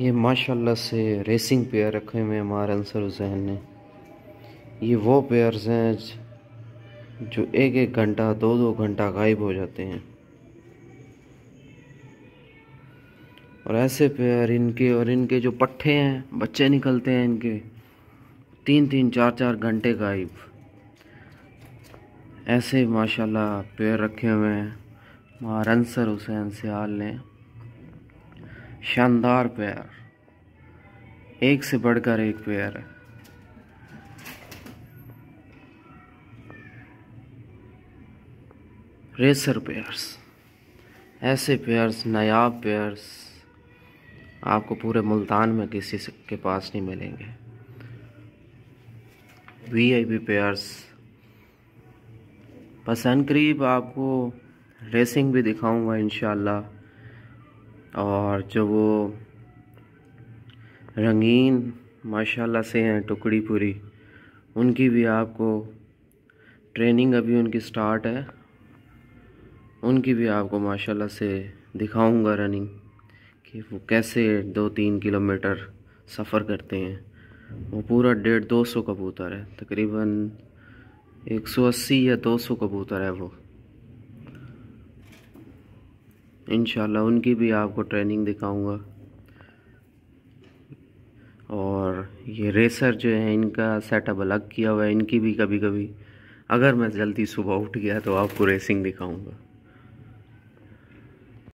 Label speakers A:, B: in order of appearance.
A: ये माशाल्लाह से रेसिंग पेयर रखे हुए हैं हमारे अंसर हुसैन ने ये वो पेयर्स हैं जो एक एक घंटा दो दो घंटा गायब हो जाते हैं और ऐसे पेयर इनके और इनके जो पट्ठे हैं बच्चे निकलते हैं इनके तीन तीन चार चार घंटे गायब ऐसे माशाल्लाह पेयर रखे हुए हैं महार अंसर हुसैन हाल ने शानदार पैर एक से बढ़कर एक पेयर है रेसर पेयर्स ऐसे पेयर्स नायाब पेयर्स आपको पूरे मुल्तान में किसी के पास नहीं मिलेंगे वी आई पी पेयर्स पसंद करीब आपको रेसिंग भी दिखाऊंगा इनशाला और जो वो रंगीन माशाल्लाह से हैं टुकड़ी पूरी उनकी भी आपको ट्रेनिंग अभी उनकी स्टार्ट है उनकी भी आपको माशाल्लाह से दिखाऊंगा रनिंग कि वो कैसे दो तीन किलोमीटर सफ़र करते हैं वो पूरा डेढ़ दो सौ कबूतर है तकरीबन एक सौ अस्सी या दो सौ कबूतर है वो इन उनकी भी आपको ट्रेनिंग दिखाऊंगा और ये रेसर जो है इनका सेटअप अलग किया हुआ है इनकी भी कभी कभी अगर मैं जल्दी सुबह उठ गया तो आपको रेसिंग दिखाऊंगा